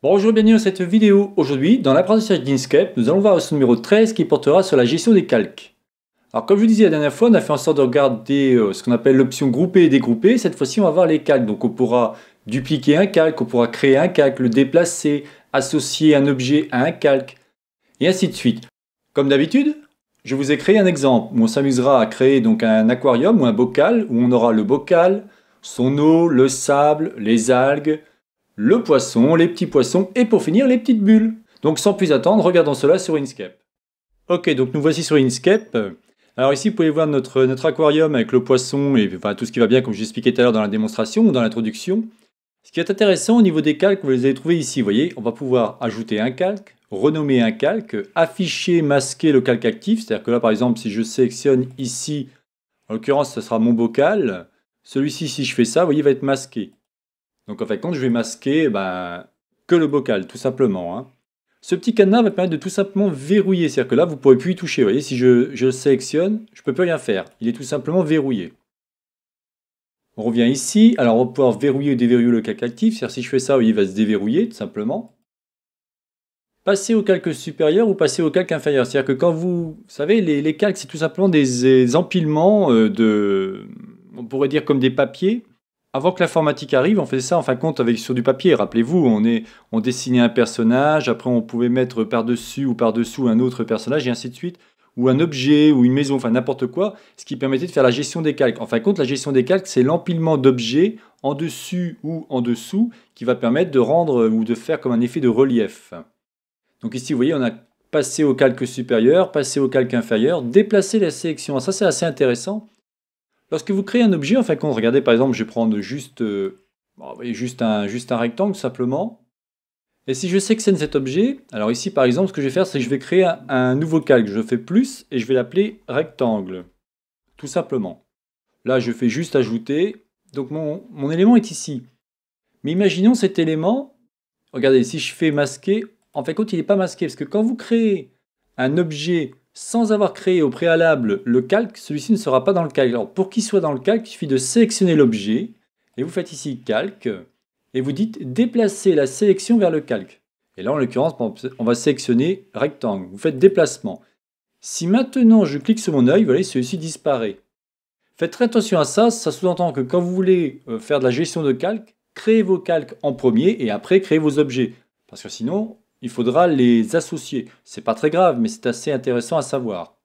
Bonjour et bienvenue dans cette vidéo. Aujourd'hui, dans l'apprentissage d'Inkscape, nous allons voir le numéro 13 qui portera sur la gestion des calques. Alors comme je vous disais la dernière fois, on a fait en sorte de regarder euh, ce qu'on appelle l'option Grouper et Dégrouper. Cette fois-ci, on va voir les calques. Donc on pourra dupliquer un calque, on pourra créer un calque, le déplacer, associer un objet à un calque, et ainsi de suite. Comme d'habitude, je vous ai créé un exemple où on s'amusera à créer donc un aquarium ou un bocal où on aura le bocal, son eau, le sable, les algues, le poisson, les petits poissons et pour finir les petites bulles. Donc sans plus attendre, regardons cela sur Inkscape. Ok, donc nous voici sur Inkscape. Alors ici, vous pouvez voir notre, aquarium avec le poisson et tout ce qui va bien, comme je tout à l'heure dans la démonstration ou dans l'introduction. Ce qui est intéressant au niveau des calques, vous les avez trouvés ici, vous voyez, on va pouvoir ajouter un calque, renommer un calque, afficher, masquer le calque actif, c'est-à-dire que là, par exemple, si je sélectionne ici, en l'occurrence, ce sera mon bocal, celui-ci, si je fais ça, vous voyez, va être masqué. Donc en fait, quand je vais masquer, bah, que le bocal, tout simplement. Hein. Ce petit cadenas va permettre de tout simplement verrouiller, c'est-à-dire que là, vous ne pourrez plus y toucher. Vous voyez, si je, sélectionne, je ne peux plus rien faire. Il est tout simplement verrouillé. On revient ici. Alors, on va pouvoir verrouiller ou déverrouiller le calque actif. C'est-à-dire, si je fais ça, il va se déverrouiller, tout simplement. Passer au calque supérieur ou passer au calque inférieur. C'est-à-dire que quand vous... Vous savez, les, calques, c'est tout simplement des empilements euh, de... On pourrait dire comme des papiers avant que l'informatique arrive, on faisait ça en fin compte avec, sur du papier. Rappelez-vous, on, on dessinait un personnage, après on pouvait mettre par-dessus ou par-dessous un autre personnage et ainsi de suite, ou un objet, ou une maison, enfin n'importe quoi, ce qui permettait de faire la gestion des calques. En fin de compte, la gestion des calques, c'est l'empilement d'objets en dessus ou en dessous qui va permettre de rendre euh, ou de faire comme un effet de relief. Donc ici, vous voyez, on a passé au calque supérieur, passé au calque inférieur, déplacé la sélection. Ça, c'est assez intéressant Lorsque vous créez un objet, en fin de compte, regardez par exemple, je vais prendre juste, euh, juste, un, juste un rectangle simplement. Et si je sélectionne cet objet, alors ici par exemple, ce que je vais faire, c'est que je vais créer un, nouveau calque. Je fais plus et je vais l'appeler rectangle. Tout simplement. Là, je fais juste ajouter. Donc mon, mon élément est ici. Mais imaginons cet élément. Regardez, si je fais masquer, en fin de compte, il n'est pas masqué. Parce que quand vous créez un objet sans avoir créé au préalable le calque, celui-ci ne sera pas dans le calque. Alors pour qu'il soit dans le calque, il suffit de sélectionner l'objet, et vous faites ici calque, et vous dites déplacer la sélection vers le calque. Et là en l'occurrence, on va sélectionner rectangle. Vous faites déplacement. Si maintenant je clique sur mon œil, vous voyez, celui-ci disparaît. Faites très attention à ça, ça sous-entend que quand vous voulez euh, faire de la gestion de calque, créez vos calques en premier et après créez vos objets. Parce que sinon, il faudra les associer. C'est pas très grave, mais c'est assez intéressant à savoir.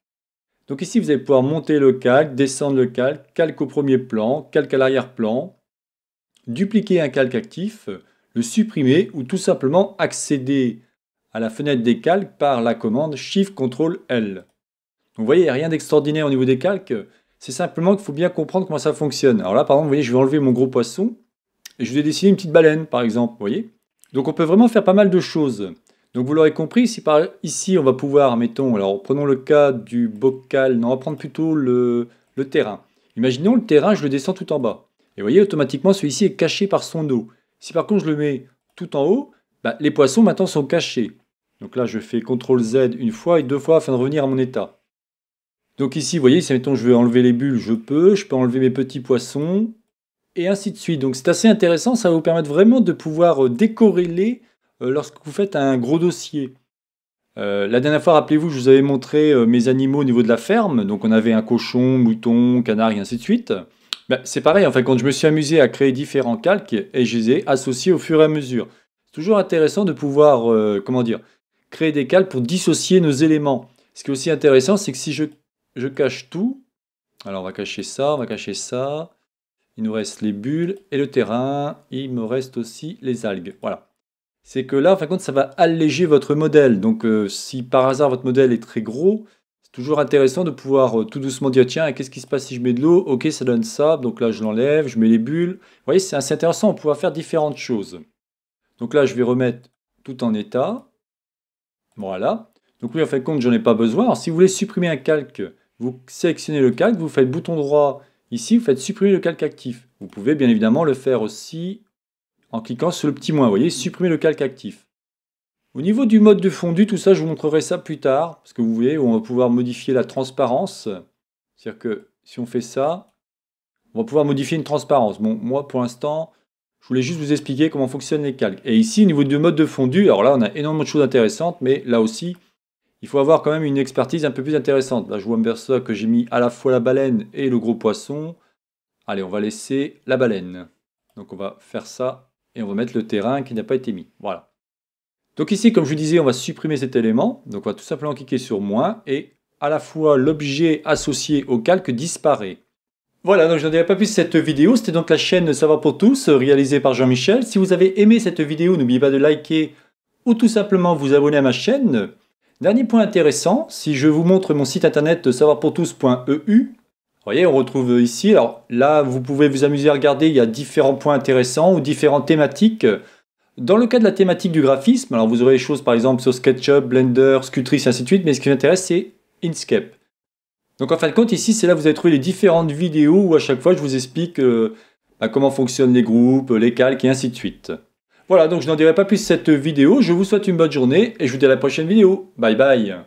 Donc ici, vous allez pouvoir monter le calque, descendre le calque, calque au premier plan, calque à l'arrière-plan, dupliquer un calque actif, le supprimer ou tout simplement accéder à la fenêtre des calques par la commande Shift Ctrl L. Donc vous voyez, il a rien d'extraordinaire au niveau des calques, c'est simplement qu'il faut bien comprendre comment ça fonctionne. Alors là, par exemple, vous voyez, je vais enlever mon gros poisson et je vais dessiner une petite baleine, par exemple, voyez. Donc on peut vraiment faire pas mal de choses. Donc vous l'aurez compris, si par ici on va pouvoir, mettons, alors prenons le cas du bocal, non, on va prendre plutôt le, terrain. Imaginons le terrain, je le descends tout en bas. Et vous voyez, automatiquement, celui-ci est caché par son dos. Si par contre je le mets tout en haut, bah, les poissons maintenant sont cachés. Donc là, je fais CTRL Z une fois et deux fois afin de revenir à mon état. Donc ici, vous voyez, si mettons je veux enlever les bulles, je peux, je peux enlever mes petits poissons, et ainsi de suite. Donc c'est assez intéressant, ça va vous permettre vraiment de pouvoir euh, décorréler euh, lorsque vous faites un gros dossier, euh, la dernière fois, rappelez-vous, je vous avais montré euh, mes animaux au niveau de la ferme. Donc, on avait un cochon, mouton, canard et ainsi de suite. Ben, c'est pareil, enfin, quand je me suis amusé à créer différents calques et je les ai associés au fur et à mesure. C'est toujours intéressant de pouvoir, comment dire, créer des calques pour dissocier nos éléments. Ce qui est aussi intéressant, c'est que si je, je cache tout, alors on va cacher ça, on va cacher ça, il nous reste les bulles et le terrain, il me reste aussi les algues. Voilà c'est que là, en fin compte, ça va alléger votre modèle. Donc, euh, si par hasard votre modèle est très gros, c'est toujours intéressant de pouvoir euh, tout doucement dire tiens, qu'est-ce qui se passe si je mets de l'eau Ok, ça donne ça. Donc là, je l'enlève, je mets les bulles. Vous voyez, c'est assez intéressant. On pouvoir faire différentes choses. Donc là, je vais remettre tout en état. Voilà. Donc oui, en fin de compte, j'en ai pas besoin. Alors, si vous voulez supprimer un calque, vous sélectionnez le calque, vous faites bouton droit ici, vous faites supprimer le calque actif. Vous pouvez bien évidemment le faire aussi en cliquant sur le petit moins. Vous voyez, supprimer le calque actif. Au niveau du mode de fondu, tout ça, je vous montrerai ça plus tard, parce que vous voyez, on va pouvoir modifier la transparence. C'est-à-dire que si on fait ça, on va pouvoir modifier une transparence. Bon, moi, pour l'instant, je voulais juste vous expliquer comment fonctionnent les calques. Et ici, au niveau du mode de fondu, alors là, on a énormément de choses intéressantes, mais là aussi, il faut avoir quand même une expertise un peu plus intéressante. Là, je vois ça que j'ai mis à la fois la baleine et le gros poisson. Allez, on va laisser la baleine. Donc, on va faire ça et on va mettre le terrain qui n'a pas été mis. Voilà. Donc ici, comme je vous disais, on va supprimer cet élément. Donc on va tout simplement cliquer sur moins et à la fois l'objet associé au calque disparaît. Voilà, donc je n'en dirai pas plus cette vidéo. C'était donc la chaîne Savoir pour tous, réalisée par Jean-Michel. Si vous avez aimé cette vidéo, n'oubliez pas de liker ou tout simplement vous abonner à ma chaîne. Dernier point intéressant, si je vous montre mon site internet savoirpourtous.eu », vous voyez, on retrouve ici, alors là, vous pouvez vous amuser à regarder, il y a différents points intéressants ou différentes thématiques. Dans le cas de la thématique du graphisme, alors vous aurez les choses par exemple sur SketchUp, Blender, Sculptris, ainsi de suite, mais ce qui m'intéresse, c'est Inkscape. Donc en fin de compte, ici, c'est là que vous avez trouvé les différentes vidéos où à chaque fois, je vous explique euh, bah, comment fonctionnent les groupes, les calques et ainsi de suite. Voilà, donc je n'en dirai pas plus cette vidéo. Je vous souhaite une bonne journée et je vous dis à la prochaine vidéo. Bye bye